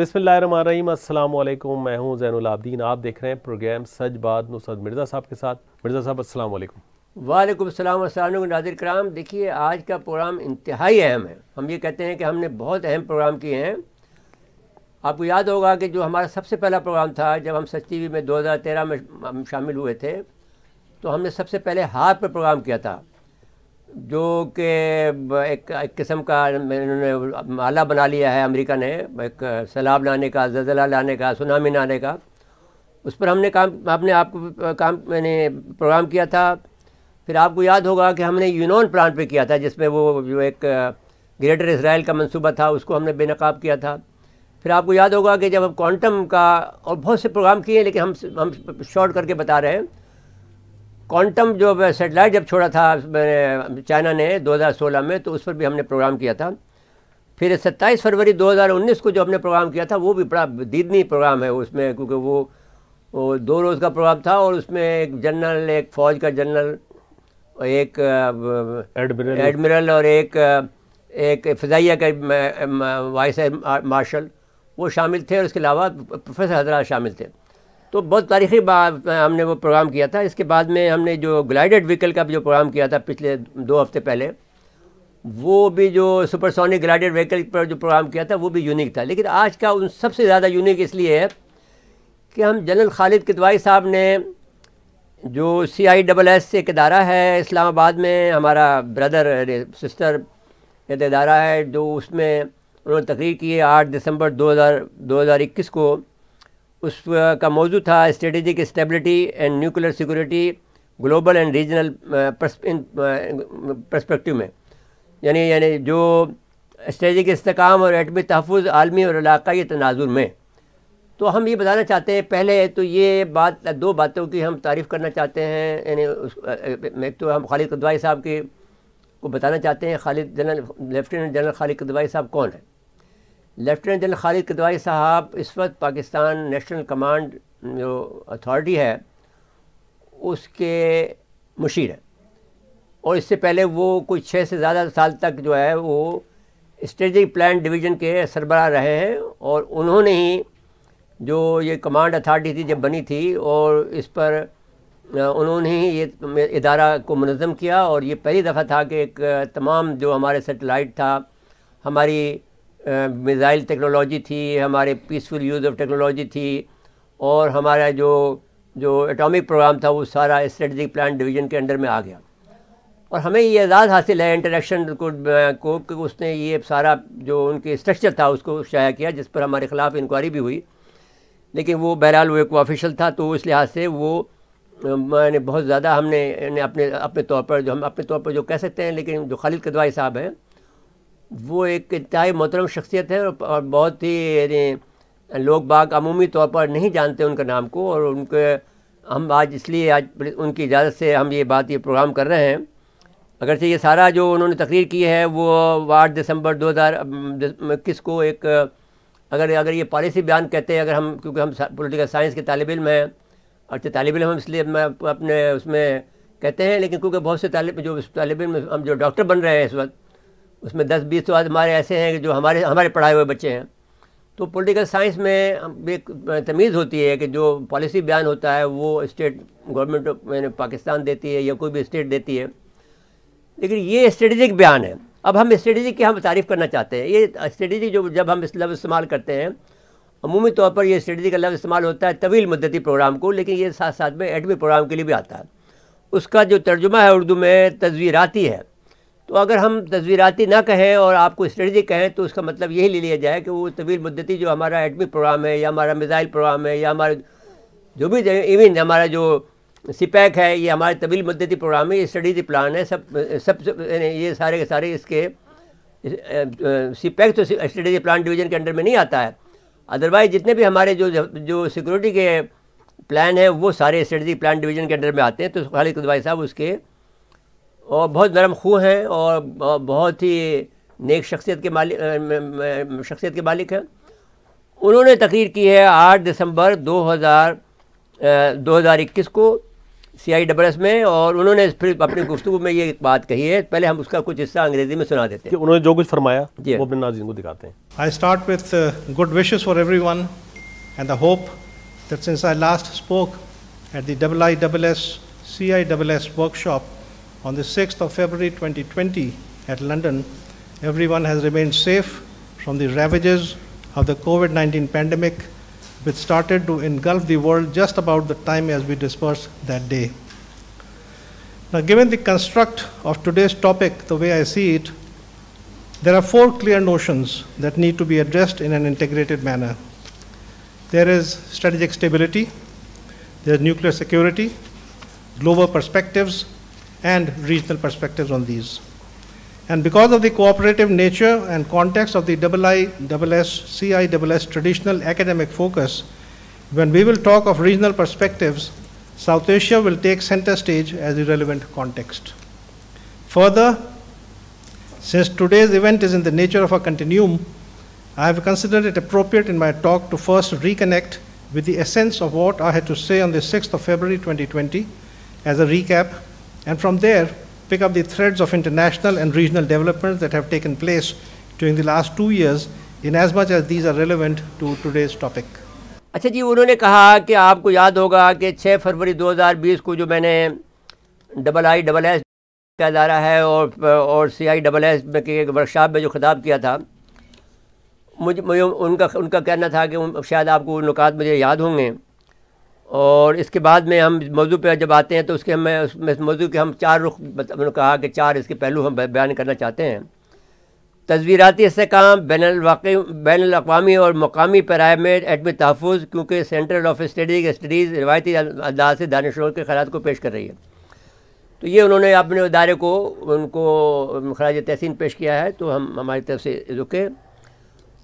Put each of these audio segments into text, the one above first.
बसमिलकुम मैं हूं जैन आप देख रहे हैं प्रोग्राम सच बात नुसरत मिर्ज़ा साहब के साथ मिर्ज़ा साहब अस्सलाम वालेकुम वालेकुम कराम देखिए आज का प्रोग्राम इंतहाई अहम है हम ये कहते हैं कि हमने बहुत अहम प्रोग्राम किए हैं आपको याद होगा कि जो हमारा सबसे पहला प्रोग्राम था जब हम सच टी में 2013 में शामिल हुए थे तो हमने सबसे पहले हाथ पर प्रोग्राम किया था जो कि एक, एक किस्म का इन्होंने आला बना लिया है अमेरिका ने एक सैलाब लाने का जजला लाने का सुनामी लाने का उस पर हमने काम हमने आपको काम मैंने प्रोग्राम किया था फिर आपको याद होगा कि हमने यूनान प्लान पे किया था जिसमें वो जो एक ग्रेटर इसराइल का मंसूबा था उसको हमने बेनकाब किया था फिर आपको याद होगा कि जब हम क्वांटम का और बहुत से प्रोग्राम किए लेकिन हम हम शॉर्ट करके बता रहे हैं क्वांटम जो सेटेलाइट जब छोड़ा था चाइना ने 2016 में तो उस पर भी हमने प्रोग्राम किया था फिर 27 फरवरी 2019 को जो हमने प्रोग्राम किया था वो भी बड़ा दीदनी प्रोग्राम है उसमें क्योंकि वो, वो दो रोज़ का प्रोग्राम था और उसमें एक जनरल एक फ़ौज का जनरल एक एडमिरल और एक एक फ़जाइया का वाइस मार्शल वो शामिल थे और उसके अलावा प्रोफेसर हजरा शामिल थे तो बहुत तारीखी हमने वो प्रोग्राम किया था इसके बाद में हमने जो ग्लाइडेड व्हीकल का भी जो प्रोग्राम किया था पिछले दो हफ्ते पहले वो भी जो सुपरसोनिक ग्लाइडेड व्हीकल पर जो प्रोग्राम किया था वो भी यूनिक था लेकिन आज का उन सबसे ज़्यादा यूनिक इसलिए है कि हम जनरल खालिद किदवाई साहब ने जो सी आई डबल एस एक अदारा है इस्लामाबाद में हमारा ब्रदर सिस्टर एक अदारा है जो उसमें उन्होंने तकरीर की है आठ दिसंबर दो हज़ार दो हज़ार इक्कीस को उस का मौजू था strategic stability and nuclear security global and regional perspective में यानी यानी जो स्ट्रेटिक इसकाम और एटमी तहफ़ आलमी और इलाकई तनाजुर में तो हम ये बताना चाहते हैं पहले तो ये बात दो बातों की हम तारीफ़ करना चाहते हैं यानी एक तो हम खालिद कदवाई साहब की को बताना चाहते हैं Khalid general lieutenant general Khalid Kidwai साहब कौन है लेफ्टिनेंट जनरल खालिद कदवाई साहब इस वक्त पाकिस्तान नेशनल कमांड जो अथॉरिटी है उसके मुशीर हैं और इससे पहले वो कुछ छः से ज़्यादा साल तक जो है वो स्ट्रेटिक प्लान डिवीज़न के सरबराह रहे हैं और उन्होंने ही जो ये कमांड अथॉरिटी थी जब बनी थी और इस पर उन्होंने ही ये इदारा को मनज़म किया और ये पहली दफ़ा था कि एक तमाम जो हमारे सेटेलाइट था हमारी मिज़ाइल टेक्नोलॉजी थी हमारे पीसफुल यूज़ ऑफ टेक्नोलॉजी थी और हमारा जो जो एटॉमिक प्रोग्राम था वो सारा स्ट्रेटजिक प्लान डिवीज़न के अंडर में आ गया और हमें ये एजाज़ हासिल है इंटरेक्शन को, को कि उसने ये सारा जो उनके स्ट्रक्चर था उसको शाया किया जिस पर हमारे ख़िलाफ़ इंक्वायरी भी हुई लेकिन वो बहरहाल वो एक ऑफिशल था तो इस लिहाज से वो मैंने बहुत ज़्यादा हमने अपने अपने तौर पर जो हम अपने तौर पर जो कह सकते हैं लेकिन जो खालिद कदवाई साहब हैं वो एक इंतहाई मोहतरम शख्सियत है और बहुत ही यानी लोग बाग अमूमी तौर पर नहीं जानते उनके नाम को और उनके हम आज इसलिए आज उनकी इजाज़त से हम ये बात ये प्रोग्राम कर रहे हैं अगरचे ये सारा जो उन्होंने तकरीर की है वो आठ दिसंबर दो हज़ार इक्कीस को एक अगर अगर ये पॉलिसी बयान कहते हैं अगर हम क्योंकि हम पोलिटिकल साइंस के तालब इम हैं और तालब इम हम इसलिए मैं अपने उसमें कहते हैं लेकिन क्योंकि बहुत से तालब जो तालब इम हम जो डॉक्टर बन रहे हैं इस वक्त उसमें दस बीस तो आज हमारे ऐसे हैं कि जो हमारे हमारे पढ़ाए हुए बच्चे हैं तो पॉलिटिकल साइंस में एक तमीज़ होती है कि जो पॉलिसी बयान होता है वो स्टेट गवर्नमेंट मैंने पाकिस्तान देती है या कोई भी स्टेट देती है लेकिन ये स्ट्रेटजिक बयान है अब हम स्ट्रेटजी की हम तारीफ़ करना चाहते हैं ये स्ट्रेटजी जो जब हम इस लफ्ज़ इस्तेमाल करते हैं अमूमी तौर पर यह स्ट्रेटजी का लफ्ज़ इस्तेमाल होता है तवील मदती प्रोग्राम को लेकिन ये साथ साथ में एटमी प्रोग्राम के लिए भी आता है उसका जो तर्जुमा है उर्दू में तजवीराती है तो अगर हम तस्वीराती ना कहें और आपको स्ट्रेटी कहें तो उसका मतलब यही ले लिया जाए कि वो तवील मुद्दती जो हमारा एटमिक प्रोग्राम है या हमारा मिज़ाइल प्रोग्राम है या हमारा जो भी इवन हमारा जो सिपैक है ये हमारे तवील मुद्दती प्रोग्राम है ये स्ट्रेटजी प्लान है सब सब, सब ये सारे के सारे इसके सीपैक तो स्ट्रेटेजी प्लान डिवीजन के अंडर में नहीं आता है अदरवाइज जितने भी हमारे जो जो सिक्योरिटी के प्लान हैं वो सारे स्ट्रेटी प्लान डिवीजन के अंडर में आते हैं तो खालिद भाई साहब उसके और बहुत नरम खू हैं और बहुत ही नेक शख्सियत के मालिक शख्सियत के मालिक हैं उन्होंने तकरीर की है आठ दिसंबर दो हज़ार दो हज़ार इक्कीस को सी आई डबल एस में और उन्होंने फिर अपनी गुफ्तु में ये एक बात कही है पहले हम उसका कुछ हिस्सा अंग्रेजी में सुना देते हैं उन्होंने जो कुछ फरमाया जी वो अपने नाजिन को दिखाते हैं I start with good wishes for everyone and the hope that since I last spoke at the double I double S C I double S workshop on the 6th of February 2020 at London, everyone has remained safe from the ravages of the COVID-19 pandemic, which started to engulf the world just about the time as we dispersed that day. Now, given the construct of today's topic, the way I see it, there are four clear notions that need to be addressed in an integrated manner. There is strategic stability, there is nuclear security, global perspectives, and regional perspectives on these. And because of the cooperative nature and context of the CIWS traditional academic focus, when we will talk of regional perspectives, South Asia will take center stage as the relevant context. Further, since today's event is in the nature of a continuum, I have considered it appropriate in my talk to first reconnect with the essence of what I had to say on the 6th of February 2020 as a recap and from there pick up the threads of international and regional developments that have taken place during the last two years in as much as these are relevant to today's topic. अच्छा जी उन्होंने कहा कि आपको याद होगा कि 6 फरवरी 2020 को जो मैंने डबल आई डबल एस का अदारा है और और सी आई डबल एस के वर्कशॉप में जो खिताब किया था मुझे मुझे उनका उनका कहना था कि शायद आपको नुकात मुझे याद होंगे और इसके बाद में हम मौजू पर जब आते हैं तो उसके हमें उसमें मौजू के हम चार रुख उन्होंने मतलब कहा कि चार इसके पहलू हम बयान करना चाहते हैं तस्वीराती इसकाम बैनवाक़ी बैन अवी और मकामी पैराए में एडम तहफ़ क्योंकि सेंटर ऑफ स्टडी स्टडीज़ रवायती अंदाज से दानशोर के ख़राज को पेश कर रही है तो ये उन्होंने अपने अदारे को उनको खराज तहसीन पेश किया है तो हम हमारी तरफ से रुके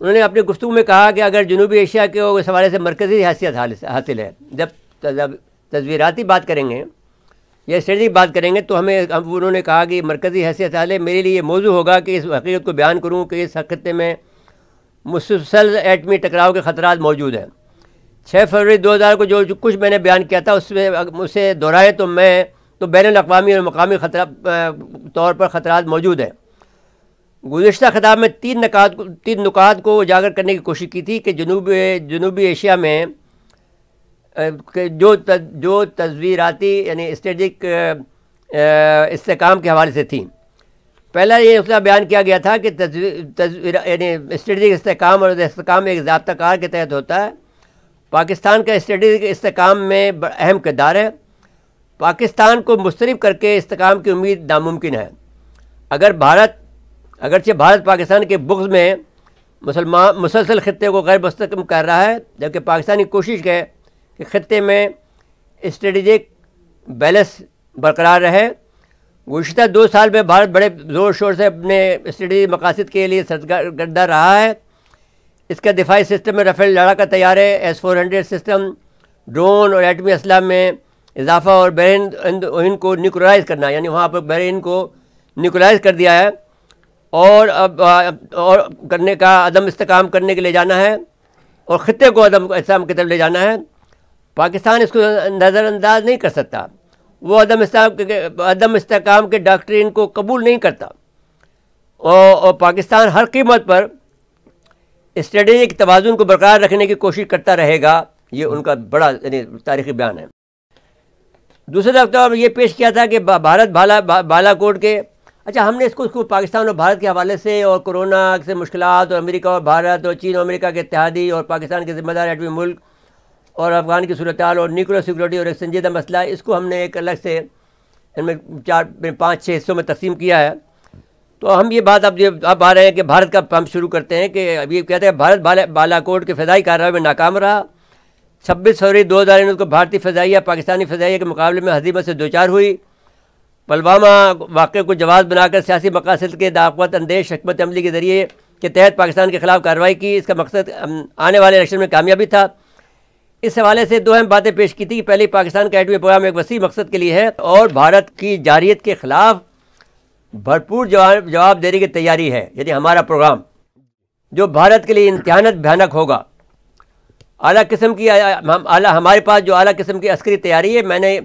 उन्होंने अपनी गुफ्तु में कहा कि अगर जनूबी एशिया के इस हवाले से मरकज़ी हैसियत हासिल है जब तस्वीराती बात करेंगे या स्ट्रेटिक बात करेंगे तो हमें हम उन्होंने कहा कि मरकज़ी हैसियत हाल मेरे लिए मौजू होगा कि इस हकीकत को बयान करूँ कि इस हकते में मुसलसल एटमी टकराव के ख़तरा मौजूद हैं छः फरवरी दो हज़ार को जो, कुछ मैंने बयान किया था उसमें उसे दोहराए तो मैं तो बैन अवी और मकामी खतरा तौर पर ख़तरा मौजूद हैं गुजशत ख़िताब में तीन नकात तीन नुकात को उजागर करने की कोशिश की थी कि जनूब जनूबी एशिया में जो त, जो तस्वीराती यानी स्ट्रेटिक इसकाम के हवाले से थी पहला ये उसका बयान किया गया था कि यानी स्ट्रेटिक इसकाम और इसकाम एक जबता कार के तहत होता है पाकिस्तान का स्ट्रेटिक इसकाम में अहम किरदार है पाकिस्तान को मुस्तरब करके इसकाम की उम्मीद नामुमकिन है अगर भारत अगरचे भारत पाकिस्तान के बुक्स में मुसलमान मुसलसल ख़त्े को गैर मुस्तकम कर रहा है जबकि पाकिस्तानी कोशिश है कि ख़त्े में स्ट्रेटिजिक बैलेंस बरकरार रहे गुजत दो साल में भारत बड़े ज़ोर शोर से अपने स्ट्रेटी मकासद के लिए सरगर्दा रहा है इसका दिफाई सिस्टम में रफेल लड़ाका तैयार है S four hundred system drone और एटमी असलाम में इजाफा और बहन को न्यूक्राइज करना यानी वहाँ पर बहन को न्यूक्राइज कर दिया है और अब और करने का अदम इस्तेकाम करने के लिए जाना है और ख़त्े को अदम इस्लाम की तरफ ले जाना है पाकिस्तान इसको नज़रअंदाज नहीं कर सकता वो अदम इस्लाम अदम इस्तेकाम के डॉक्ट्रिन को कबूल नहीं करता और, और पाकिस्तान हर कीमत पर स्ट्रेटेजिक तोज़ुन को बरकरार रखने की कोशिश करता रहेगा ये उनका बड़ा यानी तारीखी बयान है दूसरे दफ्तर ये पेश किया था कि भारत बाला बालाकोट के अच्छा हमने इसको इसको पाकिस्तान और भारत के हवाले से और कोरोना से मुश्किल और अमेरिका और भारत और चीन और अमेरिका के इतिहादी और पाकिस्तान के ज़िम्मेदार एटवी मुल्क और अफ़गान की सूरत और न्यूक्लियर सिक्योरिटी और एक संजीदा मसला इसको हमने एक अलग से इनमें चार पाँच छः हिस्सों में तकसीम किया है तो हम ये बात अब ये अब आ रहे हैं कि भारत का हम शुरू करते हैं कि अब ये कहते हैं भारत बाला, बालाकोट के फजाई कार्रवाई में नाकाम रहा छब्बीस फरवरी दो हज़ार को भारतीय फ़जाइया पाकिस्तानी फजाइया के मुकाबले में हजीबत से दो चार हुई पुलवामा वाक़े को जवाब बनाकर सियासी मकासद के दावत अंदेश हमत अमली के ज़रिए के तहत पाकिस्तान के ख़िलाफ़ कार्रवाई की इसका मकसद आने वाले इलेक्शन में कामयाबी था इस हवाले से दो अहम बातें पेश की थी पहले पाकिस्तान का एटमी प्रोग्राम एक वसी मकसद के लिए है और भारत की जारियत के ख़िलाफ़ भरपूर जवाब जवाब देने की तैयारी है यदि हमारा प्रोग्राम जो भारत के लिए इम्तहानत भयानक होगा अली किस्म की आला हमारे पास जो अली किस्म की अस्करी तैयारी है मैंने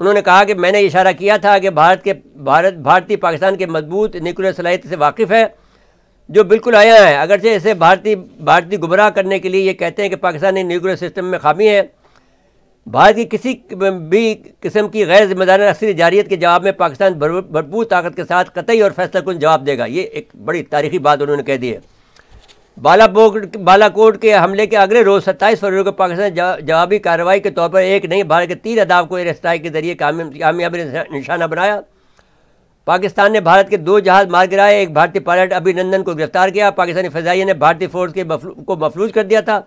उन्होंने कहा कि मैंने इशारा किया था कि भारत के भारत भारतीय पाकिस्तान के मजबूत न्यूक्लियर सलाहित से वाकिफ़ है जो बिल्कुल आया है अगरचे इसे भारतीय भारतीय गुमराह करने के लिए ये कहते हैं कि पाकिस्तानी न्यूक्लियर सिस्टम में खामी है भारत की किसी भी किस्म की गैर जिम्मेदार अक्सर जारियत के जवाब में पाकिस्तान भरपूर ताकत के साथ कतई और फैसला कुन जवाब देगा ये एक बड़ी तारीखी बात उन्होंने कह दी है बालाकोट बालाकोट के हमले के अगले रोज सत्ताईस फरवरी को पाकिस्तान जवाबी कार्रवाई के तौर पर एक नहीं भारत के तीन अदाब को एयर स्ट्राइक के जरिए कामयाबी निशाना बनाया पाकिस्तान ने भारत के दो जहाज मार गिराए एक भारतीय पायलट अभिनंदन को गिरफ्तार किया पाकिस्तानी फजाइय ने भारतीय फोर्स के को मफलूज कर दिया था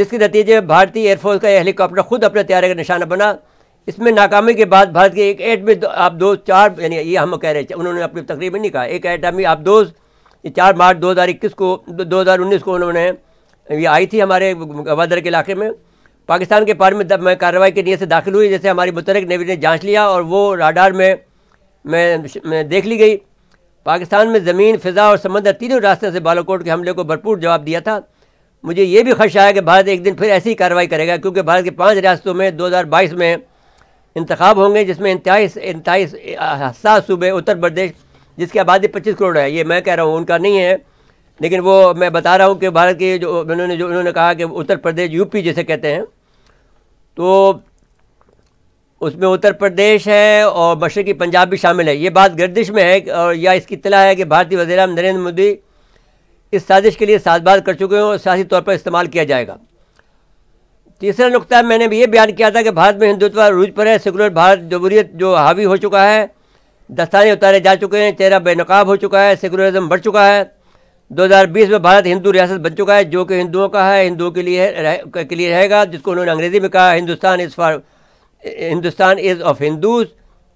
जिसके नतीजे में भारतीय एयरफोर्स का हेलीकॉप्टर खुद अपने तैयारी का निशाना बना इसमें नाकामी के बाद भारत के एक एटमी आप दो चार यानी ये हम कह रहे थे उन्होंने अपनी तकरीबन नहीं कहा एक एटमी आप दोस्त ये चार मार्च 2021 को 2019 को उन्होंने ये आई थी हमारे गवादर के इलाके में पाकिस्तान के पार में कार्रवाई के लिए से दाखिल हुई जैसे हमारी मुतरक नेवी ने जांच लिया और वो राडार में मैं मैं देख ली गई पाकिस्तान में ज़मीन फ़िज़ा और समंदर तीनों रास्ते से बालाकोट के हमले को भरपूर जवाब दिया था मुझे ये भी खदशा है कि भारत एक दिन फिर ऐसी कार्रवाई करेगा क्योंकि भारत के पाँच रियासतों में बाईस में इंतखब होंगे जिसमें इंतहाई इंतहाई हसास सूबे उत्तर प्रदेश जिसकी आबादी पच्चीस करोड़ है ये मैं कह रहा हूँ उनका नहीं है लेकिन वो मैं बता रहा हूँ कि भारत के जो उन्होंने जो उन्होंने कहा कि उत्तर प्रदेश यूपी जैसे कहते हैं तो उसमें उत्तर प्रदेश है और मशरकी पंजाब भी शामिल है ये बात गर्दिश में है और या इसकी इतला है कि भारतीय वजीराम नरेंद्र मोदी इस साजिश के लिए साजबाज कर चुके हैं और सियासी तौर पर इस्तेमाल किया जाएगा तीसरा नुकता मैंने भी ये बयान किया था कि भारत में हिंदुत्व रूज पर है सेकुलर भारत जमहूरियत जो हावी हो चुका है दस्ताने उतारे जा चुके हैं चेहरा बेनकाब हो चुका है सेकुलरिज्म बढ़ चुका है 2020 में भारत हिंदू रियासत बन चुका है जो कि हिंदुओं का है हिंदुओं के लिए रह, के लिए रहेगा जिसको उन्होंने अंग्रेजी में कहा Hindustan is for Hindustan is of Hindus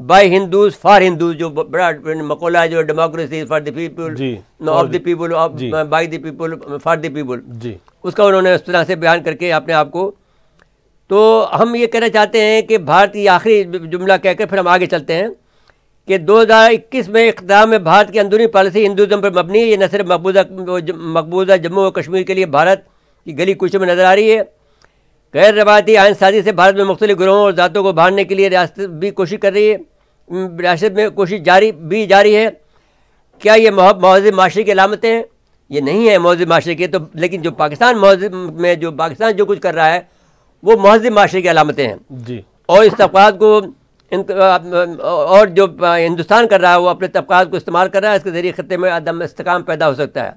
by Hindus for Hindus जो बड़ा मकोला है जो democracy for the people of the people of by the people for the people उसका उन्होंने उस तरह से बयान करके अपने आप को तो हम ये कहना चाहते हैं कि भारत ये आखिरी जुमला कहकर फिर हम आगे चलते हैं कि 2021 में इकदाम में भारत की अंदरूनी पॉलिसी हिंदुज़म पर मबनी है ये न सिर्फ मकबूजा मकबूजा जम्मू और कश्मीर के लिए भारत की गली कुछ में नज़र आ रही है गैर रवायती आयन साजी से भारत में मुख्तलि ग्रोहों और ज़ातों को भारने के लिए रियासत भी कोशिश कर रही है रियासत में कोशिश जारी भी जारी है क्या ये मौज माशरे की अलामतें हैं ये नहीं है मौज माशरे के तो लेकिन जो पाकिस्तान मौज में जो पाकिस्तान जो कुछ कर रहा है वो महज माशरे की अलामतें हैं जी और इस तफात को और जो हिंदुस्तान कर रहा है वो अपने तबकात को इस्तेमाल कर रहा है इसके ज़रिए ख़त्े में अदम इसकाम पैदा हो सकता है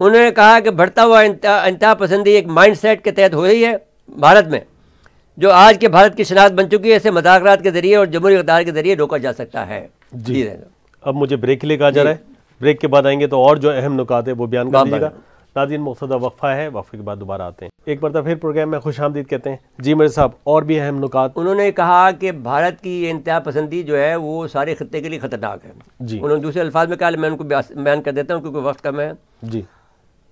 उन्होंने कहा कि बढ़ता हुआ इंतहा पसंदी एक माइंड सेट के तहत हो रही है भारत में जो आज के भारत की शनाख्त बन चुकी है इसे मजाक के ज़रिए और जमहूरी अकदार के ज़रिए रोका जा सकता है जी अब मुझे ब्रेक के लिए कहा जा रहा है ब्रेक के बाद आएंगे तो और जो अहम नुकात है वो बयान कर नाजिन मकसदा वफ़ा है वफ़े के बाद दोबारा आते हैं एक मरतब फिर प्रोग्राम में खुश आमदीद कहते हैं जी मेरे साहब और भी अहम नुकात उन्होंने कहा कि भारत की इंतहा पसंदी जो है वो सारे खत्े के लिए ख़तरनाक है जी उन्होंने दूसरे अल्फाज में कहा मैं उनको बयान कर देता हूँ क्योंकि वक्त कम है जी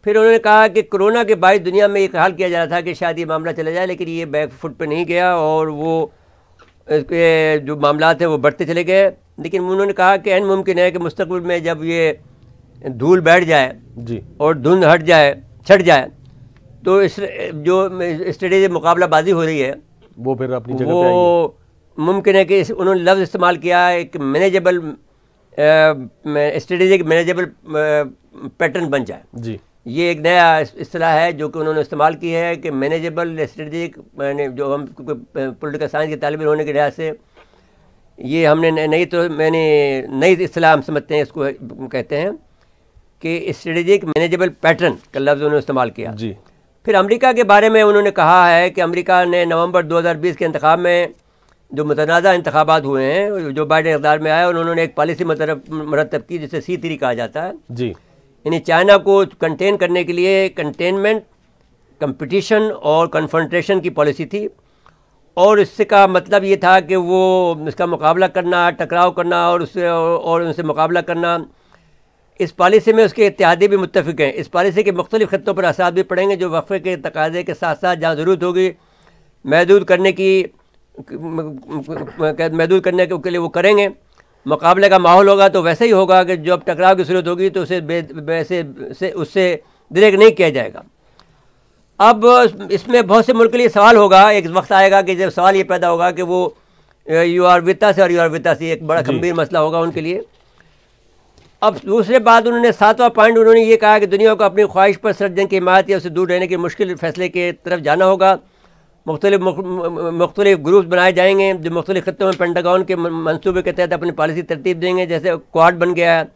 फिर उन्होंने कहा कि कोरोना के बाद दुनिया में ये ख्याल किया जा रहा था कि शायद ये मामला चला जाए लेकिन ये बैक फुट पर नहीं गया और वो इसके जो मामला है वो बढ़ते चले गए लेकिन उन्होंने कहा कि एन मुमकिन है कि मुस्तबिल में जब ये धूल बैठ जाए जी और धुंध हट जाए छट जाए तो इस जो स्टडी मुकाबलाबाजी हो रही है वो फिर अपनी जगह वो मुमकिन है कि इस उन्होंने लफ्ज़ इस्तेमाल किया एक मैनेजेबल स्ट्रेटेजिक मैनेजेबल पैटर्न बन जाए जी ये एक नया असलाह है जो कि उन्होंने इस्तेमाल की है कि मैनेजेबल स्ट्रेटेजिक मैंने जो हम पोलिटिकल साइंस के तालब होने के लिहाज से ये हमने नई तो मैंने नई असलाह हम समझते हैं इसको कहते हैं कि स्ट्रेटेजिक मैनेजेबल पैटर्न का लफ्ज़ उन्होंने इस्तेमाल किया जी फिर अमेरिका के बारे में उन्होंने कहा है कि अमेरिका ने नवंबर 2020 के इंतखब में जो मतनाज़ा इंतबात हुए हैं जो बाइडन इकदार में आया उन्होंने एक पॉलिसी मतलब मरतब की जिसे सी थ्री कहा जाता है जी यानी चाइना को कंटेन करने के लिए कंटेनमेंट कंपटीशन और कन्फ्रंटेशन की पॉलिसी थी और इसका मतलब ये था कि वो इसका मुकाबला करना टकराव करना और उससे और उनसे मुकाबला करना इस पॉलिसी में उसके इतिहादी भी मुतफिक हैं इस पॉलिसी के मुख्तलिफ खत्ों पर असर भी पड़ेंगे जो वक्फे के तकाजे के साथ साथ जहाँ ज़रूरत होगी महदूद करने की महदूद करने के लिए वो करेंगे मुकाबले का माहौल होगा तो वैसे ही होगा कि जब टकराव की सूरत होगी तो उसे वैसे से उससे ब्रेक नहीं किया जाएगा अब इसमें बहुत से मुल्क के लिए सवाल होगा एक वक्त आएगा कि जब सवाल ये पैदा होगा कि वो यू आर विता से और यू आर विता से एक बड़ा गंभीर मसला होगा उनके लिए अब दूसरे बाद उन्होंने सातवां पॉइंट उन्होंने ये कहा कि दुनिया को अपनी ख्वाहिश पर सरजन की इमारत या उसे दूर रहने के मुश्किल फैसले के तरफ जाना होगा मुख्तलिफ मुख्तलिफ ग्रुप्स बनाए जाएंगे जो मुख्तलिफ खत्ों में पेंटागन के मनसूबे के तहत अपनी पॉलिसी तरतीब देंगे जैसे क्वाड बन गया है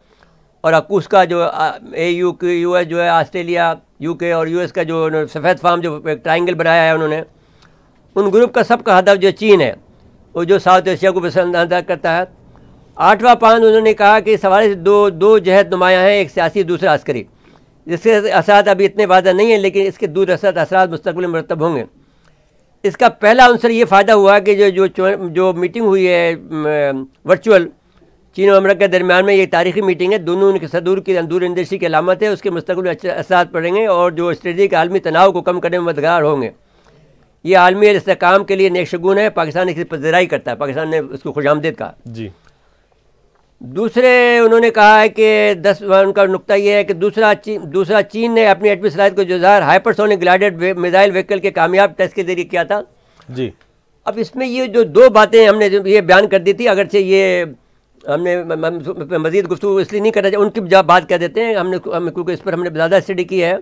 और अकूस का जो A U K U S जो है ऑस्ट्रेलिया यू के और यू एस का जो सफ़ेद फार्म जो ट्राइंगल बनाया है उन्होंने उन ग्रुप का सबका हदफ जो चीन है वो जो साउथ एशिया को पसंद करता है आठवां पान उन्होंने कहा कि सवाल दो दो जहद नुमाया हैं एक सियासी दूसरा अस्करी जिसके असरा अभी इतने वादा नहीं है लेकिन इसके दूर असर असरात मुस्तबिल मरतब होंगे इसका पहला अंसर ये फ़ायदा हुआ कि जो जो जो मीटिंग हुई है वर्चुअल चीन और अमरीका के दरमियान में ये तारीखी मीटिंग है दोनों उनके सदूर की दूर अंदेशी की अलामत है उसके मुस्तबिल असरा पड़ेंगे और जो स्ट्रेटिक आलमी तनाव को कम करने में मददगार होंगे ये आलमी इसकाम के लिए नेकशगुन है पाकिस्तान इसकी पजराई करता है पाकिस्तान ने उसको आमदेद कहा जी दूसरे उन्होंने कहा है कि दस उनका नुकता यह है कि दूसरा ची, दूसरा चीन ने अपनी एटमी सलाहियत को जुजार हाइपरसोनिक ग्लाइडेड मिजाइल व्हीकल के कामयाब टेस्ट के जरिए किया था जी अब इसमें ये जो दो बातें हमने जो ये बयान कर दी थी अगरचे ये हमने मजीद गुफ्तु इसलिए नहीं करना चाहिए उनकी बात कह देते हैं हमने क्योंकि इस पर हमने ज़्यादा स्टडी की है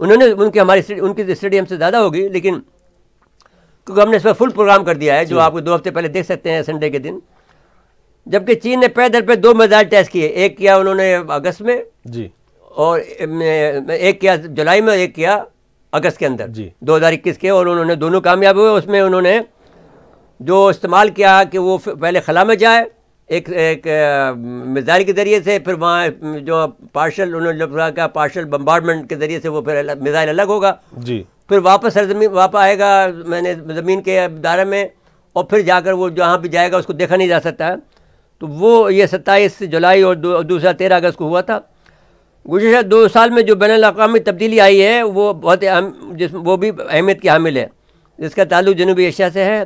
उन्होंने उनकी हमारी उनकी स्टडी हमसे ज़्यादा होगी लेकिन क्योंकि हमने इस पर फुल प्रोग्राम कर दिया है जो आप दो हफ्ते पहले देख सकते हैं संडे के दिन जबकि चीन ने पैदल पे दो मिजाइल टेस्ट किए एक किया उन्होंने अगस्त में जी और एक किया जुलाई में एक किया अगस्त के अंदर जी दो हज़ार इक्कीस के और उन्होंने दोनों कामयाब हुए उसमें उन्होंने जो इस्तेमाल किया कि वो पहले खला में जाए एक एक मिजाइल के ज़रिए से फिर वहाँ जो पार्शल उन्होंने जब कहा पार्शल बम्बार्डमेंट के ज़रिए से वो फिर मिज़ाइल अलग होगा जी फिर वापस सरजमी वापस आएगा मैंने ज़मीन के दायरे में और फिर जाकर वो जहाँ भी जाएगा उसको देखा नहीं जा सकता है तो वो ये सत्ताईस जुलाई और दूसरा तेरह अगस्त को हुआ था गुजशत दो साल में जो बैन अवी तब्दीली आई है वो बहुत अहम जिस वो भी अहमियत की हामिल है जिसका ताल्लुक जनूबी एशिया से है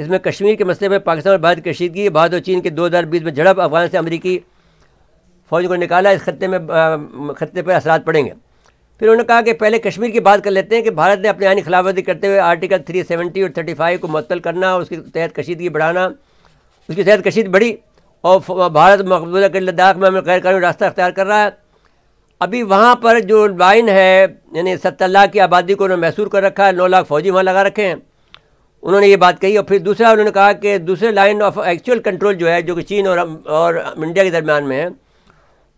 इसमें कश्मीर के मसले में पाकिस्तान और भारत की कशीदगी भारत और चीन के 2020 में झड़प अफगान से अमरीकी फ़ौज को निकाला इस खत्े में खत्े पर असरा पड़ेंगे फिर उन्होंने कहा कि पहले कश्मीर की बात कर लेते हैं कि भारत ने अपने आनी खिलाफवर्जी करते हुए आर्टिकल 370 और 35 को मअतल करना उसके तहत कशीदगी बढ़ाना उसके तहत कशीद बढ़ी और भारत मकबूजा के लद्दाख में हमें गैर कानूनी रास्ता अख्तियार कर रहा है अभी वहाँ पर जो लाइन है यानी सत्तर लाख की आबादी को उन्होंने महसूर कर रखा है नौ लाख फौजी वहाँ लगा रखे हैं उन्होंने ये बात कही और फिर दूसरा उन्होंने कहा कि दूसरे लाइन ऑफ एक्चुअल कंट्रोल जो है जो कि चीन और और इंडिया के दरमियान में है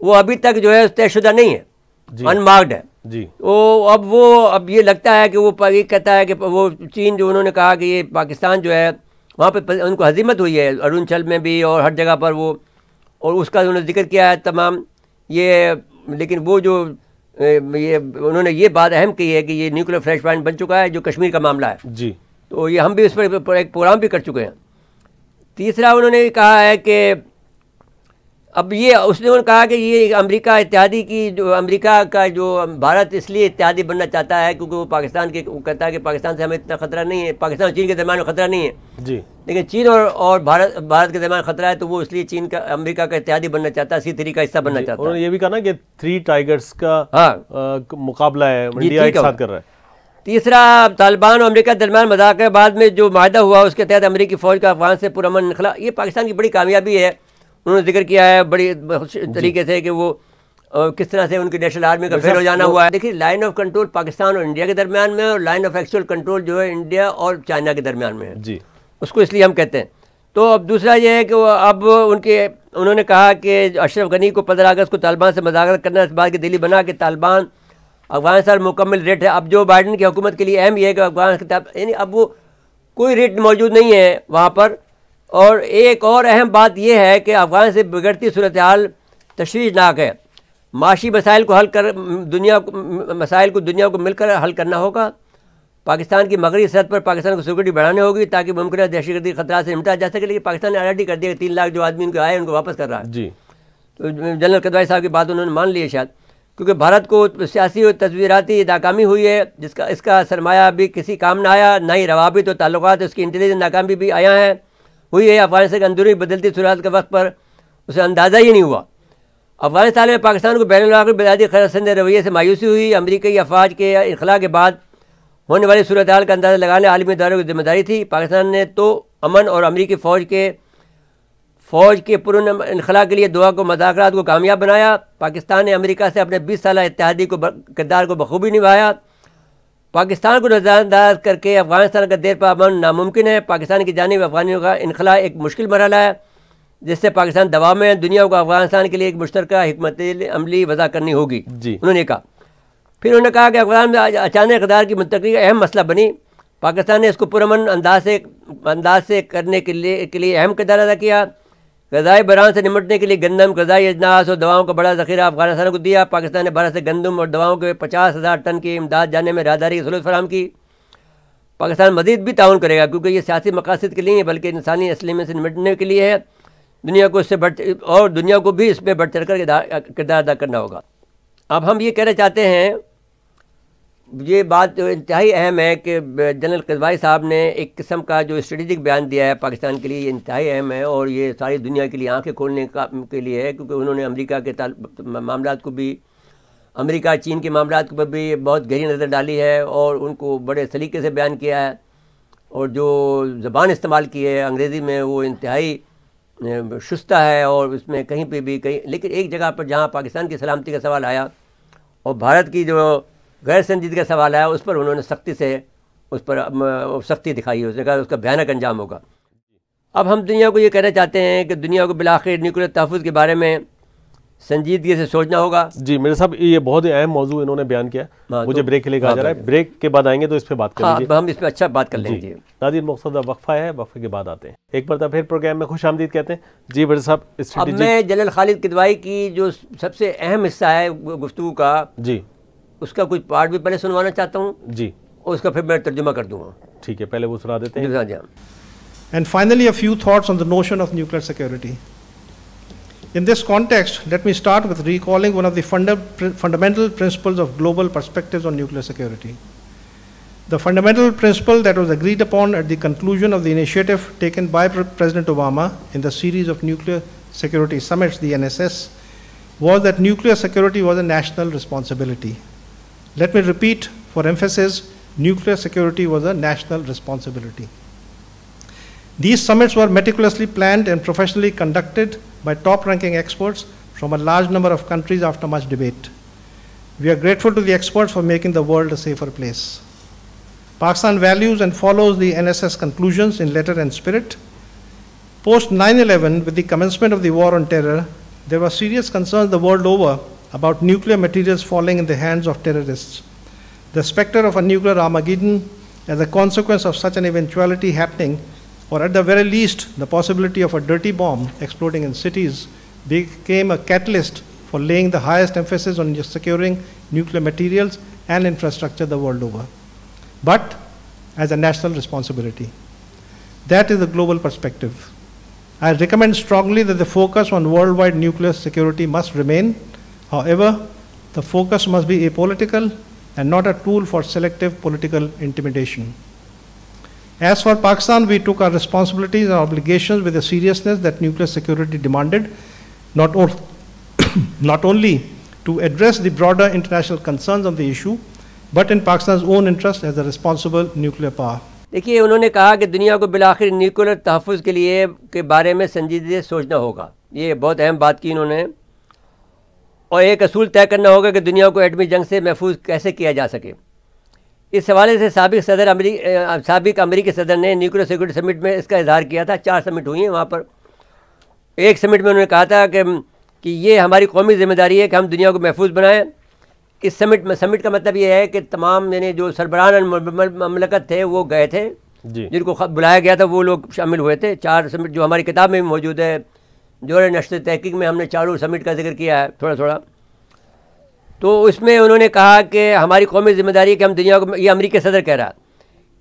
वो अभी तक जो है तयशुदा नहीं है अनमार्क्ड है जी वो अब वो अब ये लगता है कि वो ये कहता है कि वो चीन जो उन्होंने कहा कि ये पाकिस्तान जो है वहाँ पर उनको हजीमत हुई है अरुणाचल में भी और हर जगह पर वो और उसका उन्होंने जिक्र किया है तमाम ये लेकिन वो जो ये उन्होंने ये बात अहम की है कि ये न्यूक्लियर फ्लैश पॉइंट बन चुका है जो कश्मीर का मामला है जी तो ये हम भी उस पर एक प्रोग्राम भी कर चुके हैं तीसरा उन्होंने कहा है कि अब ये उसने उन्होंने कहा कि ये अमेरिका इत्यादि की जो अमेरिका का जो भारत इसलिए इत्यादि बनना चाहता है क्योंकि वो पाकिस्तान के वो कहता है कि पाकिस्तान से हमें इतना खतरा नहीं है पाकिस्तान चीन के दरमियान खतरा नहीं है जी लेकिन चीन और और भारत भारत के दरमियान खतरा है तो वो इसलिए चीन का अमेरिका का इत्यादि बनना चाहता है सी थ्री का हिस्सा बनना चाहता है ये भी कहा ना कि थ्री टाइगर्स का हाँ मुकाबला है इंडिया साथ कर रहा है तीसरा तालिबान और अमरीका दरमियान मजाक बाद में जो माह हुआ उसके तहत अमरीकी फ़ौज का अफगान से पुरमन निकला ये पाकिस्तान की बड़ी कामयाबी है उन्होंने जिक्र किया है बड़ी तरीके से कि वो और किस तरह से उनकी नेशनल आर्मी का फेल हो जाना हुआ है देखिए लाइन ऑफ कंट्रोल पाकिस्तान और इंडिया के दरमियान में और लाइन ऑफ एक्चुअल कंट्रोल जो है इंडिया और चाइना के दरमियान में है जी उसको इसलिए हम कहते हैं तो अब दूसरा ये है कि अब उनके उन्होंने कहा कि अशरफ गनी को पंद्रह अगस्त को तालिबान से मजाकत करना इस बात की दिल्ली बना कि तालिबान अफगानिस्तान मुकम्मल रेट है अब जो बाइडन की हुकूमत के लिए अहम यह है कि अफगानिस्तान यानी अब वो कोई रेट मौजूद नहीं है वहाँ पर और एक और अहम बात यह है कि अफगान से बिगड़ती सूरत हाल तशवीशनाक है माशी मसाइल को हल कर दुनिया मसाइल को दुनिया को मिलकर हल करना होगा पाकिस्तान की मगरी सरहद पर पाकिस्तान को सिक्योरिटी बढ़ाने होगी ताकि मुमकिन दहशत गर्दी खतरा से निपटा जा सके लेकिन पाकिस्तान ने अलर्ट कर दिया तीन लाख जो आदमी उनके आए उनको वापस कर रहा है जी तो जनरल कदवाई साहब की बात उन्होंने मान ली है शायद क्योंकि भारत को सियासी और तस्वीराती नाकामी हुई है जिसका इसका सरमाया भी किसी काम ना आया ना ही रवाबित तो और ताल्लुक उसकी इंटेलिजेंस नाकामी भी आया है हुई है अफगानिस्तान की अंदरूनी बदलती सूरत के वक्त पर उसे अंदाज़ा ही नहीं हुआ अफगानिस्तान में पाकिस्तान को बैन बिलादी खरसंद रवैये से मायूसी हुई अमरीकी अफवाज के इखला के बाद होने वाली सूरत का अंदाज़ा लगाने आलमी इदारों की जिम्मेदारी थी पाकिस्तान ने तो अमन और अमरीकी फ़ौज के फ़ौज के पुरन इनखला के लिए दुआ को मजाक को कामयाब बनाया पाकिस्तान ने अमरीका से अपने बीस साल इतिहादी को किरदार को बखूबी निभाया पाकिस्तान को नज़रअंदाज करके अफगानिस्तान का देर पाबंद नामुमकिन है पाकिस्तान की जानब अफगानियों का इनखला एक मुश्किल मरहला है जिससे पाकिस्तान दबाव में है दुनिया को अफगानिस्तान के लिए एक मुश्तर हमत अमली वजह करनी होगी जी उन्होंने कहा फिर उन्होंने कहा कि अफगान में अचानक इकदार की मुंतकली का अहम मसला बनी पाकिस्तान ने इसको पुरमन अंदाज से अंदाज से करने के लिए के लिए अहम किरदार अदा किया गजाई बरान से निमटने के लिए गंदम गजाई अजनास और दवाओं का बड़ा जखीरा अफगानिस्तान को दिया पाकिस्तान ने भारत से गंदम और दवाओं के पचास हज़ार टन की इमदाद जाने में राहदारी की सहूलत फराम की पाकिस्तान मजीद भी ताउन करेगा क्योंकि ये सियासी मकासद के लिए बल्कि इंसानी असलीमें से निमटने के लिए है दुनिया को इससे बढ़ और दुनिया को भी इसमें बढ़ चढ़ कर किरदार अदा करना होगा अब हम ये कहना चाहते हैं ये बात इंतहाई अहम है कि जनरल कजवाई साहब ने एक किस्म का जो स्ट्रेटिक बयान दिया है पाकिस्तान के लिए ये इंतहाई अहम है और ये सारी दुनिया के लिए आंखें खोलने का के लिए है क्योंकि उन्होंने अमेरिका के मामला को भी अमेरिका चीन के मामला को भी बहुत गहरी नज़र डाली है और उनको बड़े सलीके से बयान किया है और जो ज़बान इस्तेमाल की है अंग्रेज़ी में वो इंतहाई शुस्ता है और उसमें कहीं पर भी कहीं लेकिन एक जगह पर जहाँ पाकिस्तान की सलामती का सवाल आया और भारत की जो गैर संजीदगी सवाल आया उस पर उन्होंने सख्ती से उस पर सख्ती दिखाई है उसने कहा उसका भयानक अंजाम होगा अब हम दुनिया को ये कहना चाहते हैं कि दुनिया को बिलाखिर न्यूक्लियर तहफ़ के बारे में संजीदगी से सोचना होगा जी मेरे साहब ये बहुत ही अहम मौजूद इन्होंने बयान किया हाँ, मुझे तो, ब्रेक के लिए कहा हाँ, जा रहा है तो- ब्रेक के बाद आएंगे तो इस पर बात करेंगे हाँ, तो हम इस पर अच्छा बात कर लेंगे नादिर मकसद वक्फा है वक्फे के बाद आते हैं एक बार तो फिर प्रोग्राम में खुश आमदीद कहते हैं जी मेरे साहब अब मैं जलल खालिद किदवाई की जो सबसे अहम हिस्सा है गुफ्तु का जी उसका कुछ पार्ट भी पहले सुनवाना चाहता हूँ जी और उसका फिर मैं तर्जुमा कर दूंगा ठीक है पहले वो सुना देते हैं and finally a few thoughts on the notion of nuclear security in this context let me start with recalling one of the fundamental principles of global perspective on nuclear security the fundamental principle that was agreed upon at the conclusion of the initiative taken by president Obama in the series of nuclear security summits the N S S was that nuclear security was a national responsibility Let me repeat for emphasis, nuclear security was a national responsibility. These summits were meticulously planned and professionally conducted by top-ranking experts from a large number of countries after much debate. We are grateful to the experts for making the world a safer place. Pakistan values and follows the NSS conclusions in letter and spirit. Post 9-11, with the commencement of the war on terror, there were serious concerns the world over about nuclear materials falling in the hands of terrorists. The specter of a nuclear Armageddon as a consequence of such an eventuality happening, or at the very least, the possibility of a dirty bomb exploding in cities, became a catalyst for laying the highest emphasis on securing nuclear materials and infrastructure the world over, but as a national responsibility. That is the global perspective. I recommend strongly that the focus on worldwide nuclear security must remain However, the focus must be apolitical and not a tool for selective political intimidation. As for Pakistan, we took our responsibilities and obligations with the seriousness that nuclear security demanded, not, not only to address the broader international concerns on the issue, but in Pakistan's own interest as a responsible nuclear power. देखिए उन्होंने कहा कि दुनिया को बिलाखिर nuclear तहफ़ के लिए के बारे में संजीदगी सोचना होगा ये बहुत अहम बात की इन्होंने और एक असूल तय करना होगा कि दुनिया को एटमी जंग से महफूज कैसे किया जा सके इस हवाले से सबक सदर अमरी सबक अमरीकी सदर ने न्यूक्र सिक्योरिटी समिट में इसका इजहार किया था चार समिट हुई हैं वहाँ पर एक समिट में उन्होंने कहा था कि कि ये हमारी कौमी जिम्मेदारी है कि हम दुनिया को महफूज बनाएं इस समिट में समिट का मतलब ये है कि तमाम यानी जो सरबरान ममलकत थे वो गए थे जिनको बुलाया गया था वो लोग शामिल हुए थे चार समिट जो हमारी किताब में भी मौजूद है जोर नश्त तहकीक में हमने चारों समिट का जिक्र किया है थोड़ा थोड़ा तो उसमें उन्होंने कहा कि हमारी कौमी ज़िम्मेदारी है कि हम दुनिया को ये अमरीकी सदर कह रहा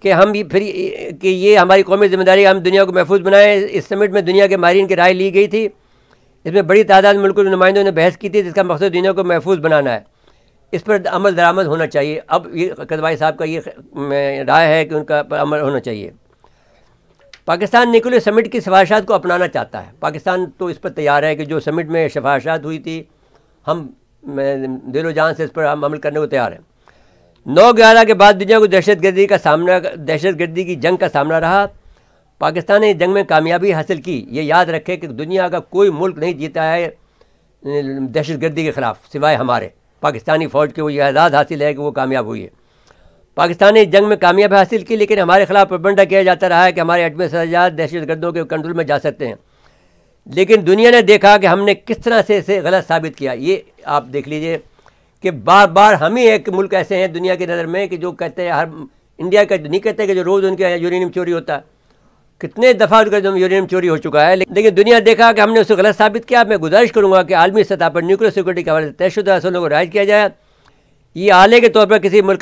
कि हम भी फिर कि ये हमारी कौमी ज़िम्मेदारी हम दुनिया को महफूज बनाएं इस समिट में दुनिया के माहरीन की राय ली गई थी इसमें बड़ी तादाद मुल्कों के नुमाइंदों ने बहस की थी जिसका मकसद दुनिया को महफूज बनाना है इस पर अमल दरामद होना चाहिए अब ये कदवाई साहब का ये राय है कि उनका पर अमल होना चाहिए पाकिस्तान न्यूक्लियर समिट की सिफारशात को अपनाना चाहता है पाकिस्तान तो इस पर तैयार है कि जो समिट में सिफारशात हुई थी हम दिलो जान से इस पर हम अमल करने को तैयार हैं नौ ग्यारह के बाद दुनिया को दहशत गर्दी का सामना दहशत गर्दी की जंग का सामना रहा पाकिस्तान ने इस जंग में कामयाबी हासिल की ये याद रखे कि दुनिया का कोई मुल्क नहीं जीता है दहशत गर्दी के ख़िलाफ़ सिवाय हमारे पाकिस्तानी फ़ौज के वो ये एजाज़ हासिल है कि वो कामयाब हुई है पाकिस्तान ने इस जंग में कामयाब हासिल की लेकिन हमारे खिलाफ प्रबंधा किया जाता रहा है कि हमारे एटमी सजात दहशत गर्दों के कंट्रोल में जा सकते हैं लेकिन दुनिया ने देखा कि हमने किस तरह से इसे गलत साबित किया ये आप देख लीजिए कि बार बार हम ही एक मुल्क ऐसे हैं दुनिया की नज़र में कि जो कहते हैं हर इंडिया का नहीं कहते कि जो रोज़ उनके यहाँ यूरेनियम चोरी होता है कितने दफ़ा उनका यूरेनियम चोरी हो चुका है लेकिन दुनिया देखा कि हमने उसे गलत साबित किया मैं गुजारिश करूँगा कि आलमी सतह पर न्यूक्लियर सिक्योरिटी के हवाले से तयशुदा को राज किया जाए ये आले के तौर पर किसी मुल्क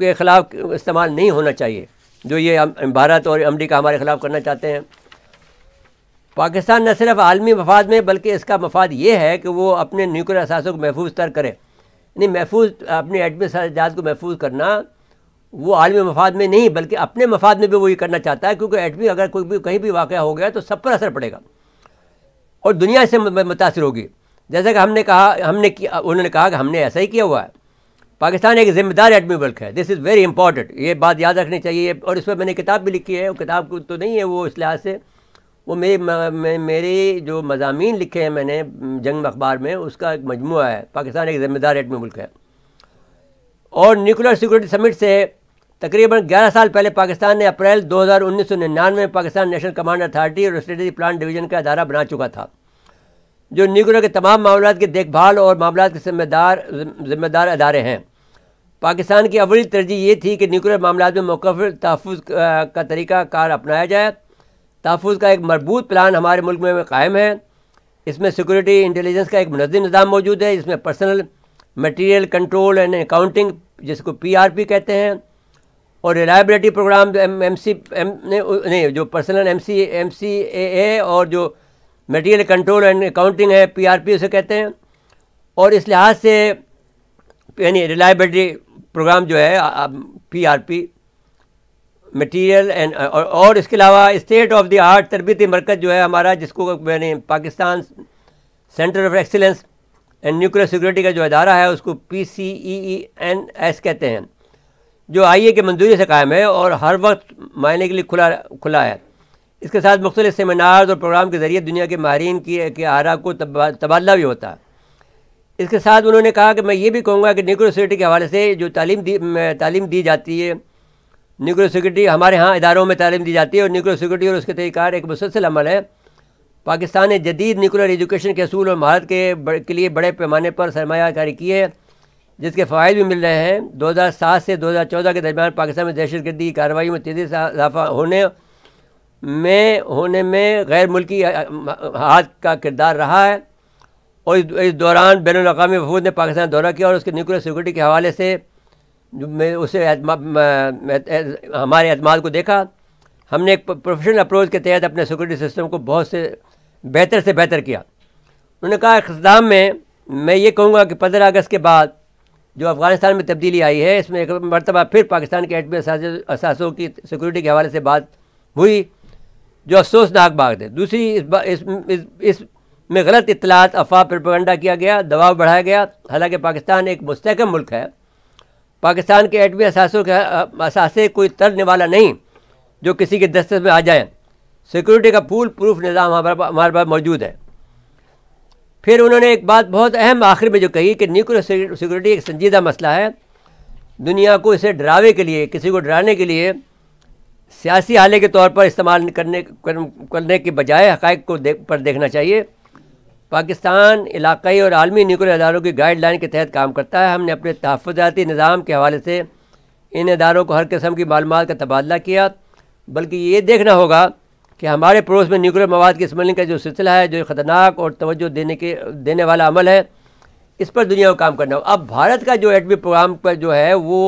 के ख़िलाफ़ इस्तेमाल नहीं होना चाहिए जो ये भारत और अमरीका हमारे ख़िलाफ़ करना चाहते हैं पाकिस्तान न सिर्फ आलमी मफाद में बल्कि इसका मफाद ये है कि वो अपने न्यूक्लियर असासों को महफूज तर करे यानी महफूज अपने एटमी साजात को महफूज करना वो आलमी मफाद में नहीं बल्कि अपने मफाद में भी वो ये करना चाहता है क्योंकि एटमी अगर कोई भी कहीं भी वाक़ हो गया तो सब पर असर पड़ेगा और दुनिया से मुतासर होगी जैसा कि हमने कहा हमने उन्होंने कहा कि हमने ऐसा ही किया हुआ है पाकिस्तान एक जिम्मेदार एडमी मुल्क है दिस इज़ वेरी इंपॉर्टेंट ये बात याद रखनी चाहिए और इस पर मैंने किताब भी लिखी है वो किताब तो नहीं है वो इस लिहाज से वो मेरे मेरे जो मजामी लिखे हैं मैंने जंग अखबार में उसका एक मजमू है पाकिस्तान एक जिम्मेदार एटमी मुल्क है और न्यूक्लियर सिक्योरिटी समिट से तकरीबन 11 साल पहले पाकिस्तान ने अप्रैल दो 2019 में पाकिस्तान नेशनल कमांड अथॉरिटी और स्ट्रेटी प्लान डिवीजन का अदारा बना चुका था जो निगरों के तमाम मामला की देखभाल और मामला के जिम्मेदार जिम्मेदार अदारे हैं पाकिस्तान की अवली तरजीह ये थी कि न्यूक्लियर मामला में मौकफ़ तहफ़ का तरीका कार अपनाया जाए तहफ़ का एक मरबूत प्लान हमारे मुल्क में कायम है इसमें सिक्योरिटी इंटेलिजेंस का एक मनजम निज़ाम मौजूद है इसमें personnel material control and accounting जिसको पीआरपी कहते हैं और reliability program M M C M नहीं जो personnel M C M C A और जो मटेरियल कंट्रोल एंड अकाउंटिंग है पीआरपी उसे कहते हैं और इस लिहाज से यानी रिलायबिलिटी प्रोग्राम जो है पीआरपी मटेरियल एंड और, और इसके अलावा स्टेट ऑफ द आर्ट तरबती मरकज़ जो है हमारा जिसको यानी Pakistan centre of excellence and nuclear security का जो अदारा है उसको P C E E N S कहते हैं जो आई ए की मंजूरी से कायम है और हर वक्त मायने के लिए खुला खुला है इसके साथ मुख्तलिफ सेमिनार और प्रोग्राम के ज़रिए दुनिया के माहरीन की के आरा को तबादला भी होता है इसके साथ उन्होंने कहा कि मैं ये भी कहूँगा कि निगरो सिक्योरिटी के हवाले से जो तालीम दी तालीम दी जाती है निगरो सिक्योरिटी हमारे यहाँ इदारों में तालीम दी जाती है और निगरो सिक्योरिटी और उसके तरीक़ार एक मुसलसल अमल है पाकिस्तान ने जदीद न्यूक्लियर एजुकेशन के असूल और महारत के, के लिए बड़े पैमाने पर सरमाकारी की है जिसके फ़ायद भी मिल रहे हैं 2007 से 2014 के दरमियान पाकिस्तान में दहशत गर्दी की कार्रवाई में तेज़ी से इजाफा होने में होने में गैर मुल्की हाथ का किरदार रहा है और इस दौरान बैन अवी वफूद ने पाकिस्तान दौरा किया और उसके न्यूक्लियर सिक्योरिटी के हवाले से मैं उसे हमारे अतमाद को देखा हमने एक प्रोफेशनल अप्रोच के तहत अपने सिक्योरिटी सिस्टम को बहुत से बेहतर से बेहतर किया उन्होंने कहा इकदाम में मैं ये कहूँगा कि पंद्रह अगस्त के बाद जो अफ़गानिस्तान में तब्दीली आई है इसमें एक मरतबा फिर पाकिस्तान के एटमी असासों की सिक्योरिटी के हवाले से बात हुई जो अफसोसनाक बात है दूसरी इस, इस, इस, इस में गलत इतलात अफवाह प्रपगंडा किया गया दबाव बढ़ाया गया हालांकि पाकिस्तान एक मुस्तकम मुल्क है पाकिस्तान के एटमी असासों के असासे कोई तरने वाला नहीं जो किसी के दस्त में आ जाए सिक्योरिटी का फूल प्रूफ निज़ाम हमारे पास मौजूद है फिर उन्होंने एक बात बहुत अहम आखिर में जो कही कि न्यूक्लियर सिक्योरिटी एक संजीदा मसला है दुनिया को इसे डरावे के लिए किसी को डराने के लिए सियासी हाले के तौर पर इस्तेमाल करने करने के बजाय हक़ को देख पर देखना चाहिए पाकिस्तान इलाकई और आलमी न्यूक्र इदारों की गाइडलाइन के तहत काम करता है हमने अपने तहफ़ाती निज़ाम के हवाले से इन इदारों को हर किस्म की मालूम का तबादला किया बल्कि ये देखना होगा कि हमारे पड़ोस में न्यूक्र मवाद की स्मलिंग का जो सिलसिला है जो ख़तरनाक और तोज्जो देने के देने वाला अमल है इस पर दुनिया को काम करना हो अब भारत का जो एटमी प्रोग्राम पर जो है वो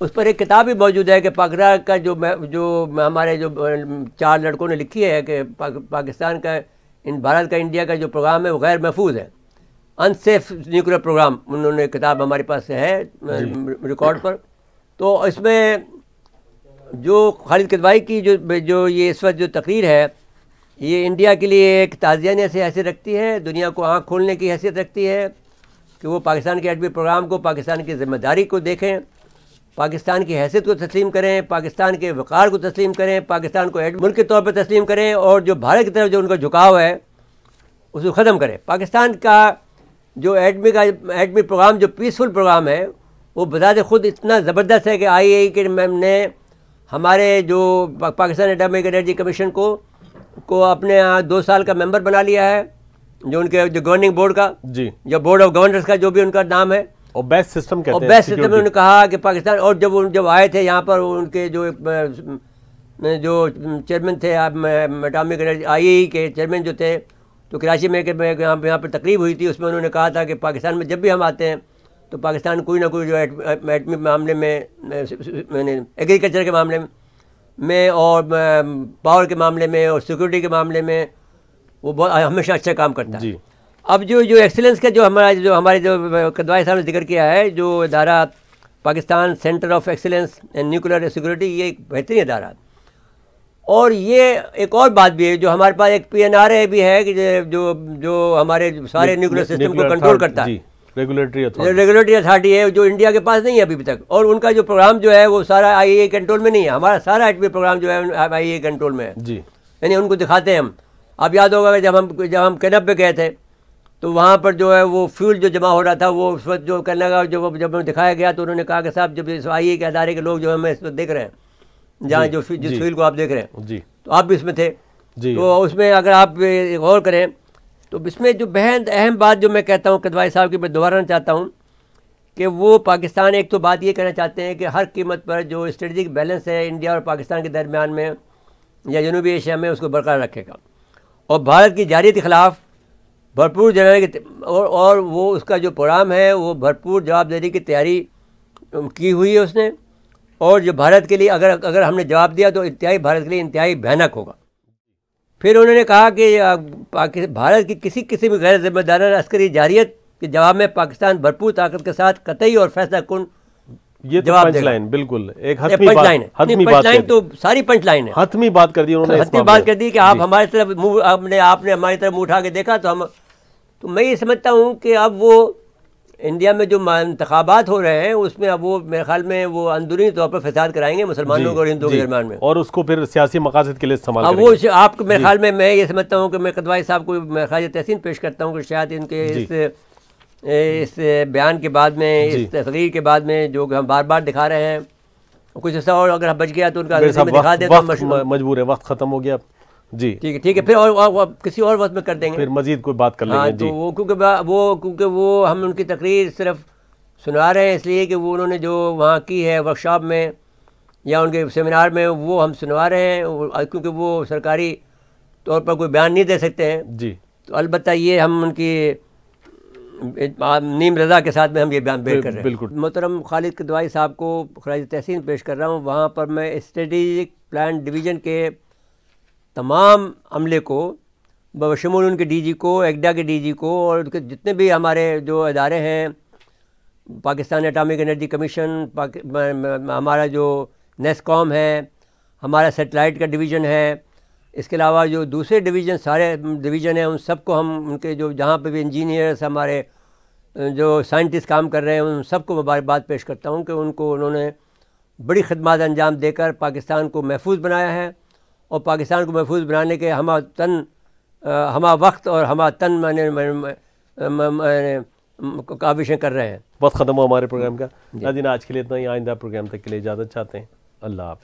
उस पर एक किताब भी मौजूद है कि पाकिस्तान का जो जो हमारे जो चार लड़कों ने लिखी है कि पाक, पाकिस्तान का इन भारत का इंडिया का जो प्रोग्राम है वो गैर महफूज है अनसेफ न्यूक्लियर प्रोग्राम उन्होंने किताब हमारे पास है रिकॉर्ड पर तो इसमें जो खालिद कदवाई की जो जो ये इस वक्त जो तकरीर है ये इंडिया के लिए एक ताजियाने से हैसियत रखती है दुनिया को आँख खोलने की हैसियत रखती है कि वो पाकिस्तान के एडमी प्रोग्राम को पाकिस्तान की जिम्मेदारी को देखें पाकिस्तान की हैसियत को तस्लीम करें पाकिस्तान के वक़ार को तस्लीम करें पाकिस्तान को मुल्क के तौर पर तस्लीम करें और जो भारत की तरफ जो उनका झुकाव है उसको ख़त्म करें पाकिस्तान का जो एडमी का एडमी प्रोग्राम जो पीसफुल प्रोग्राम है वो बजात खुद इतना ज़बरदस्त है कि आई आई के मैम ने हमारे जो पाकिस्तान एटमिक एनर्जी कमीशन को को अपने यहाँ दो साल का मेंबर बना लिया है जो उनके जो गवर्निंग बोर्ड का जी या बोर्ड ऑफ गवर्नर्स का जो भी उनका नाम है और बेस्ट सिस्टम कहते और बेस्ट सिस्टम में उन्होंने कहा कि पाकिस्तान और जब जब आए थे यहाँ पर उनके जो जो चेयरमैन थे आप एटामिक आई e के चेयरमैन जो थे तो कराची में यहाँ यहाँ पर तकलीफ हुई थी उसमें उन्होंने कहा था कि पाकिस्तान में जब भी हम आते हैं तो पाकिस्तान कोई ना कोई जो एटमिक मामले में मैंने एग्रीकल्चर के मामले में और पावर के मामले में और सिक्योरिटी के मामले में वो बहुत हमेशा अच्छा काम करता है अब जो जो एक्सीलेंस का जो हमारा जो हमारे जो कदवाई साहब ने जिक्र किया है जो इदारा Pakistan centre of excellence and nuclear security ये एक बेहतरीन अदारा और ये एक और बात भी है जो हमारे पास एक पी एन आर ए भी है कि जो जो हमारे सारे न्यूक्लियर सिस्टम को कंट्रोल करता है रेगुलेटरी रेगुलेटरी अथॉरिटी है जो इंडिया के पास नहीं है अभी तक और उनका जो प्रोग्राम जो है वो सारा आई कंट्रोल e में नहीं है हमारा सारा आई प्रोग्राम जो है आई कंट्रोल e में है जी यानी उनको दिखाते हैं हम अब याद होगा जब हम जब हम कैनप पे गए थे तो वहाँ पर जो है वो फ्यूल जो जमा हो रहा था वो उस वक्त जो करने लगा जब जब दिखाया गया तो उन्होंने कहा कि साहब जब इस आई के अदारे के लोग जो हमें इस वक्त देख रहे हैं जहाँ जो जिस फ्यूल को आप देख रहे हैं जी तो आप भी इसमें थे जी तो उसमें अगर आप गौर करें तो इसमें जो बेहद अहम बात जो मैं कहता हूँ कदवाई साहब की मैं दोहराना चाहता हूँ कि वो पाकिस्तान एक तो बात ये कहना चाहते हैं कि हर कीमत पर जो स्ट्रेटिक बैलेंस है इंडिया और पाकिस्तान के दरमियान में या जनूबी एशिया में उसको बरकरार रखेगा और भारत की जारी के ख़िलाफ़ भरपूर जनाने की और, और वो उसका जो प्रोग्राम है वो भरपूर जवाबदेही की तैयारी की हुई है उसने और जो भारत के लिए अगर अगर हमने जवाब दिया तो इंतहाई भारत के लिए इंतहाई भयानक होगा फिर उन्होंने कहा कि भारत की किसी किसी भी गैर जिम्मेदारा अस्करी जारियत के जवाब में पाकिस्तान भरपूर ताकत के साथ कतई और फैसला कन ये तो लाइन बिल्कुल एक पंच लाइन है पंच लाइन तो सारी पंच लाइन है हतमी बात कर दी उन्होंने हतमी बात कर दी कि आप हमारी तरफ आपने आपने हमारी तरफ मुंह उठा के देखा तो हम तो मैं ये समझता हूँ कि अब वो इंडिया में जो इंतबात हो रहे हैं उसमें अब वो मेरे ख्याल में वो अंदरूनी तौर पर फसाद कराएंगे मुसलमानों और हिंदुओं के दरमान में और उसको फिर सियासी मकासद के लिए इस्तेमाल अब वो आप मेरे ख्याल में मैं ये समझता हूँ कि मैं कदवाई साहब को मेरे ख्याल तहसीन पेश करता हूँ कि शायद इनके इस इस बयान के बाद में इस तस्वीर के बाद में जो हम बार बार दिखा रहे हैं कुछ ऐसा और अगर बच गया तो उनका दिखा दें मजबूर है वक्त ख़त्म हो गया जी ठीक है ठीक है फिर और, वा, वा, किसी और वक्त में कर देंगे फिर मजीद कोई बात कर लेंगे हाँ, तो वो क्योंकि वो क्योंकि वो हम उनकी तकरीर सिर्फ सुना रहे हैं इसलिए कि वो उन्होंने जो वहाँ की है वर्कशॉप में या उनके सेमिनार में वो हम सुनवा रहे हैं क्योंकि वो सरकारी तौर पर कोई बयान नहीं दे सकते हैं जी तो अलबत्त ये हम उनकी नीम रजा के साथ में हम ये बयान पेश कर रहे हैं बिल्कुल मोहतरम खालिद कदवाई साहब को खराज तहसीन पेश कर रहा हूँ वहाँ पर मैं स्ट्रेटिजिक प्लान डिवीज़न के तमाम अमले को बशमूल उनके डीजी को एगडा के डीजी को और उनके जितने भी हमारे जो अदारे हैं पाकिस्तान एटॉमिक एनर्जी कमीशन हमारा जो नेस्कॉम है हमारा सेटेलाइट का डिवीज़न है इसके अलावा जो दूसरे डिवीज़न सारे डिवीज़न हैं उन सबको हम उनके जो जहाँ पे भी इंजीनियर्स हमारे जो साइंटिस्ट काम कर रहे हैं उन सबको मुबारकबाद पेश करता हूँ कि उनको उन्होंने बड़ी खदमात अंजाम देकर पाकिस्तान को महफूज बनाया है और पाकिस्तान को महफूज बनाने के हमा तन हमा वक्त और हमा तन मैंने, मैंने काविशें कर रहे हैं बहुत ख़त्म हो हमारे प्रोग्राम का दिन आज के लिए इतना ही आइंदा प्रोग्राम तक के लिए इजाज़त चाहते हैं अल्लाह हाफ